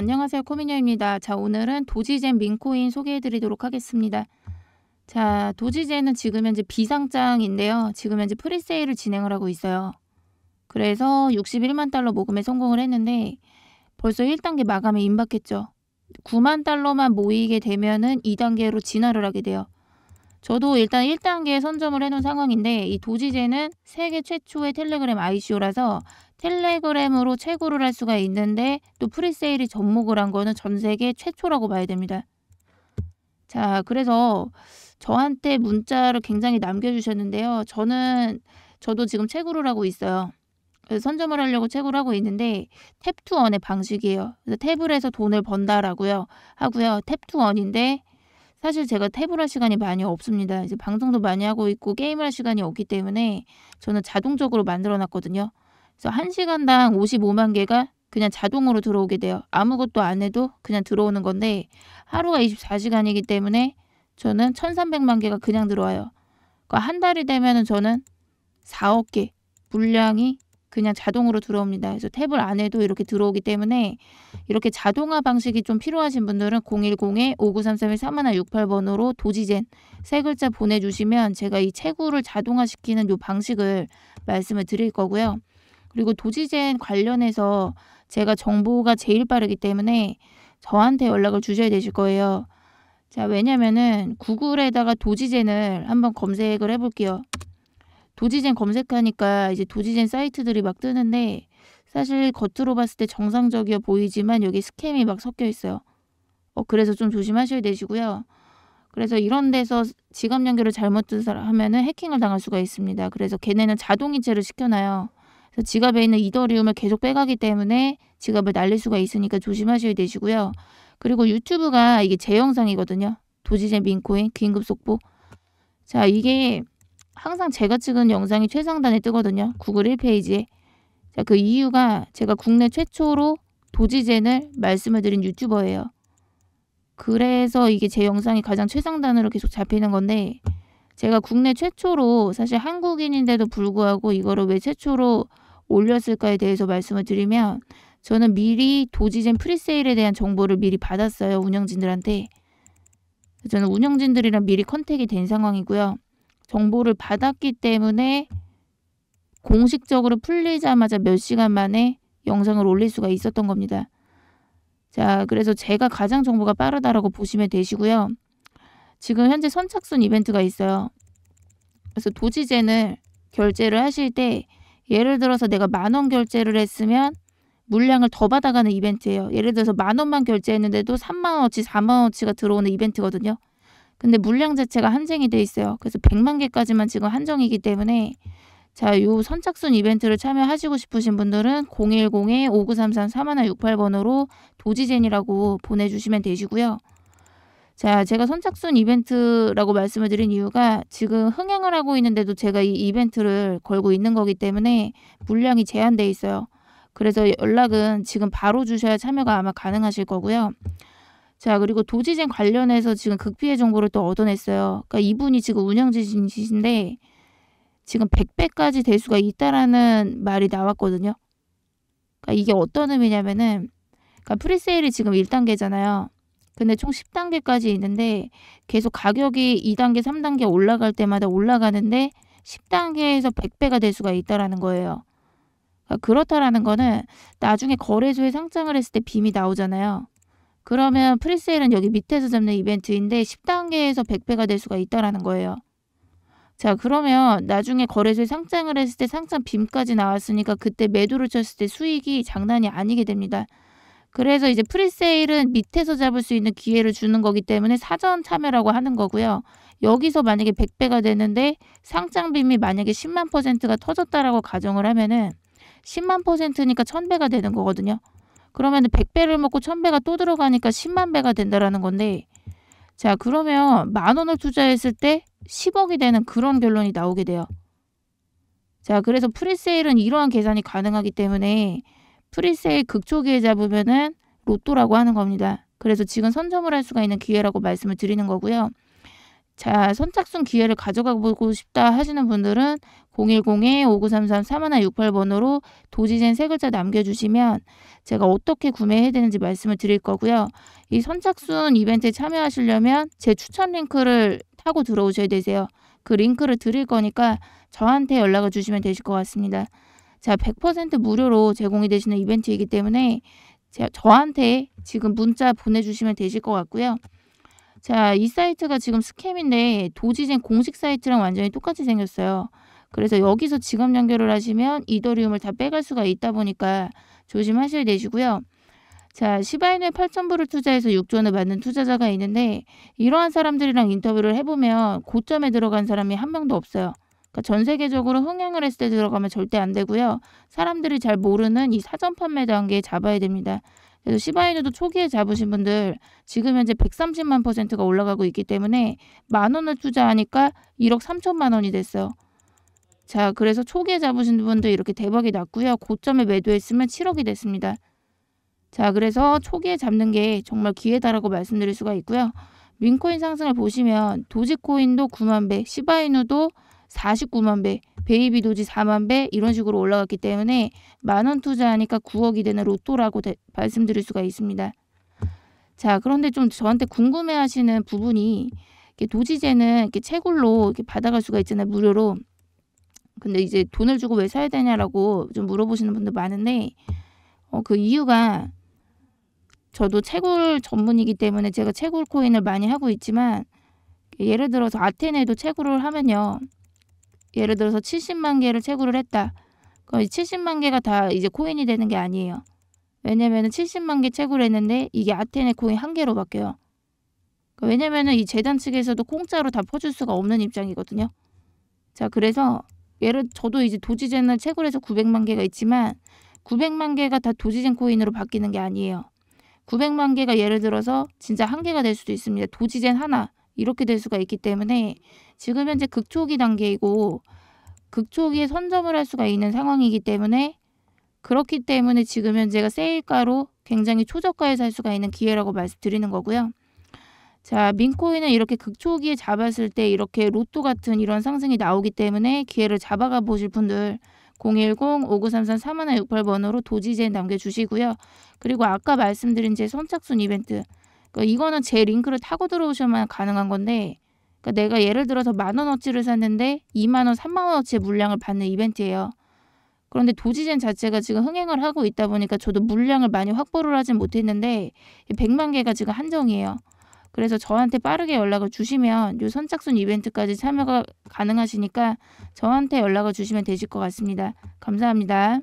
안녕하세요. 코미녀입니다. 자, 오늘은 도지젠 민코인 소개해드리도록 하겠습니다. 자, 도지젠은 지금 현재 비상장인데요. 지금 현재 프리세일을 진행을 하고 있어요. 그래서 61만 달러 모금에 성공을 했는데 벌써 1단계 마감에 임박했죠. 9만 달러만 모이게 되면은 2단계로 진화를 하게 돼요. 저도 일단 1단계에 선점을 해놓은 상황인데 이 도지제는 세계 최초의 텔레그램 ICO라서 텔레그램으로 채굴을 할 수가 있는데 또 프리세일이 접목을 한 거는 전 세계 최초라고 봐야 됩니다. 자, 그래서 저한테 문자를 굉장히 남겨주셨는데요. 저는 저도 지금 채굴을 하고 있어요. 선점을 하려고 채굴 을 하고 있는데 탭 투원의 방식이에요. 그래서 탭을 해서 돈을 번다라고요. 하고요. 탭 투원인데 사실 제가 탭을 할 시간이 많이 없습니다. 이제 방송도 많이 하고 있고 게임을 할 시간이 없기 때문에 저는 자동적으로 만들어 놨거든요. 그래서 1시간당 55만 개가 그냥 자동으로 들어오게 돼요. 아무것도 안 해도 그냥 들어오는 건데 하루가 24시간이기 때문에 저는 1300만 개가 그냥 들어와요. 그러니까 한 달이 되면은 저는 4억 개 물량이 그냥 자동으로 들어옵니다. 그래서 탭을 안 해도 이렇게 들어오기 때문에 이렇게 자동화 방식이 좀 필요하신 분들은 010-5933-3168번으로 도지젠 세 글자 보내주시면 제가 이 채굴을 자동화시키는 요 방식을 말씀을 드릴 거고요. 그리고 도지젠 관련해서 제가 정보가 제일 빠르기 때문에 저한테 연락을 주셔야 되실 거예요. 자, 왜냐면은 구글에다가 도지젠을 한번 검색을 해볼게요. 도지젠 검색하니까 이제 도지젠 사이트들이 막 뜨는데 사실 겉으로 봤을 때 정상적이어 보이지만 여기 스캠이 막 섞여 있어요. 어, 그래서 좀 조심하셔야 되시고요. 그래서 이런 데서 지갑 연결을 잘못 하면은 해킹을 당할 수가 있습니다. 그래서 걔네는 자동이체를 시켜놔요. 그래서 지갑에 있는 이더리움을 계속 빼가기 때문에 지갑을 날릴 수가 있으니까 조심하셔야 되시고요. 그리고 유튜브가 이게 제 영상이거든요. 도지제 민코인 긴급 속보. 자 이게 항상 제가 찍은 영상이 최상단에 뜨거든요. 구글 1페이지에. 자그 이유가 제가 국내 최초로 도지젠을 말씀을 드린 유튜버예요. 그래서 이게 제 영상이 가장 최상단으로 계속 잡히는 건데 제가 국내 최초로 사실 한국인인데도 불구하고 이거를 왜 최초로 올렸을까에 대해서 말씀을 드리면 저는 미리 도지젠 프리세일에 대한 정보를 미리 받았어요. 운영진들한테. 저는 운영진들이랑 미리 컨택이 된 상황이고요. 정보를 받았기 때문에 공식적으로 풀리자마자 몇 시간 만에 영상을 올릴 수가 있었던 겁니다. 자, 그래서 제가 가장 정보가 빠르다라고 보시면 되시고요. 지금 현재 선착순 이벤트가 있어요. 그래서 도지젠을 결제를 하실 때 예를 들어서 내가 만 원 결제를 했으면 물량을 더 받아가는 이벤트예요. 예를 들어서 만 원만 결제했는데도 3만 원어치, 4만 원어치가 들어오는 이벤트거든요. 근데 물량 자체가 한정이 돼 있어요. 그래서 100만 개까지만 지금 한정이기 때문에 자, 요 선착순 이벤트를 참여하시고 싶으신 분들은 010-5933-3168번으로 도지젠이라고 보내주시면 되시고요. 자, 제가 선착순 이벤트라고 말씀을 드린 이유가 지금 흥행을 하고 있는데도 제가 이 이벤트를 걸고 있는 거기 때문에 물량이 제한돼 있어요. 그래서 연락은 지금 바로 주셔야 참여가 아마 가능하실 거고요. 자, 그리고 도지쟁 관련해서 지금 극비의 정보를 또 얻어냈어요. 그러니까 이분이 지금 운영진이신데 지금 100배까지 대 수가 있다라는 말이 나왔거든요. 그러니까 이게 어떤 의미냐면은 그러니까 프리세일이 지금 1단계잖아요. 근데 총 10단계까지 있는데 계속 가격이 2단계, 3단계 올라갈 때마다 올라가는데 10단계에서 100배가 될 수가 있다라는 거예요. 그러니까 그렇다라는 거는 나중에 거래소에 상장을 했을 때 빔이 나오잖아요. 그러면 프리세일은 여기 밑에서 잡는 이벤트인데 10단계에서 100배가 될 수가 있다라는 거예요. 자 그러면 나중에 거래소에 상장을 했을 때 상장 빔까지 나왔으니까 그때 매도를 쳤을 때 수익이 장난이 아니게 됩니다. 그래서 이제 프리세일은 밑에서 잡을 수 있는 기회를 주는 거기 때문에 사전 참여라고 하는 거고요. 여기서 만약에 100배가 되는데 상장빔이 만약에 10만 퍼센트가 터졌다라고 가정을 하면은 10만 퍼센트니까 1000배가 되는 거거든요. 그러면 100배를 먹고 1000배가 또 들어가니까 10만 배가 된다라는 건데 자 그러면 만 원을 투자했을 때 10억이 되는 그런 결론이 나오게 돼요. 자 그래서 프리세일은 이러한 계산이 가능하기 때문에 프리세일 극초기에 잡으면은 로또라고 하는 겁니다. 그래서 지금 선점을 할 수가 있는 기회라고 말씀을 드리는 거고요. 자, 선착순 기회를 가져가보고 싶다 하시는 분들은 010-5933-3168번으로 도지젠 세 글자 남겨주시면 제가 어떻게 구매해야 되는지 말씀을 드릴 거고요. 이 선착순 이벤트에 참여하시려면 제 추천 링크를 타고 들어오셔야 되세요. 그 링크를 드릴 거니까 저한테 연락을 주시면 되실 것 같습니다. 제가 100% 무료로 제공이 되시는 이벤트이기 때문에 제, 저한테 지금 문자 보내주시면 되실 것 같고요. 자, 이 사이트가 지금 스캠인데 도지젠 공식 사이트랑 완전히 똑같이 생겼어요. 그래서 여기서 지금 연결을 하시면 이더리움을 다 빼갈 수가 있다 보니까 조심하셔야 되시고요. 자, 시바인에 8,000불을 투자해서 6조 원을 받는 투자자가 있는데 이러한 사람들이랑 인터뷰를 해보면 고점에 들어간 사람이 한 명도 없어요. 그러니까 전 세계적으로 흥행을 했을 때 들어가면 절대 안 되고요. 사람들이 잘 모르는 이 사전 판매 단계에 잡아야 됩니다. 그래서 시바이누도 초기에 잡으신 분들 지금 현재 130만 퍼센트가 올라가고 있기 때문에 만 원을 투자하니까 1억 3천만 원이 됐어요. 자, 그래서 초기에 잡으신 분들 이렇게 대박이 났고요. 고점에 매도했으면 7억이 됐습니다. 자, 그래서 초기에 잡는 게 정말 기회다라고 말씀드릴 수가 있고요. 민코인 상승을 보시면 도지코인도 9만 배, 시바이누도 49만 배, 베이비 도지 4만 배 이런 식으로 올라갔기 때문에 만 원 투자하니까 9억이 되는 로또라고 대, 말씀드릴 수가 있습니다. 자, 그런데 좀 저한테 궁금해 하시는 부분이 이렇게 도지제는 이렇게 채굴로 이렇게 받아갈 수가 있잖아요. 무료로. 근데 이제 돈을 주고 왜 사야 되냐라고 좀 물어보시는 분들 많은데 어, 그 이유가 저도 채굴 전문이기 때문에 제가 채굴 코인을 많이 하고 있지만 예를 들어서 아테네도 채굴을 하면요. 예를 들어서 70만 개를 채굴을 했다. 그럼 이 70만 개가 다 이제 코인이 되는 게 아니에요. 왜냐면은 70만 개 채굴했는데 이게 아테네 코인 한 개로 바뀌어요. 그러니까 왜냐면은 이 재단 측에서도 공짜로 다 퍼줄 수가 없는 입장이거든요. 자, 그래서 예를 저도 이제 도지젠을 채굴해서 900만 개가 있지만 900만 개가 다 도지젠 코인으로 바뀌는 게 아니에요. 900만 개가 예를 들어서 진짜 한 개가 될 수도 있습니다. 도지젠 하나. 이렇게 될 수가 있기 때문에 지금 현재 극초기 단계이고 극초기에 선점을 할 수가 있는 상황이기 때문에 그렇기 때문에 지금 현재가 세일가로 굉장히 초저가에 살 수가 있는 기회라고 말씀드리는 거고요. 자, 민코인은 이렇게 극초기에 잡았을 때 이렇게 로또 같은 이런 상승이 나오기 때문에 기회를 잡아가 보실 분들 010-5933-3168번호로 도지제 남겨주시고요. 그리고 아까 말씀드린 제 선착순 이벤트 그러니까 이거는 제 링크를 타고 들어오셔야만 가능한 건데 그러니까 내가 예를 들어서 만 원어치를 샀는데 2만 원, 3만 원어치의 물량을 받는 이벤트예요. 그런데 도지젠 자체가 지금 흥행을 하고 있다 보니까 저도 물량을 많이 확보를 하진 못했는데 100만 개가 지금 한정이에요. 그래서 저한테 빠르게 연락을 주시면 요 선착순 이벤트까지 참여가 가능하시니까 저한테 연락을 주시면 되실 것 같습니다. 감사합니다.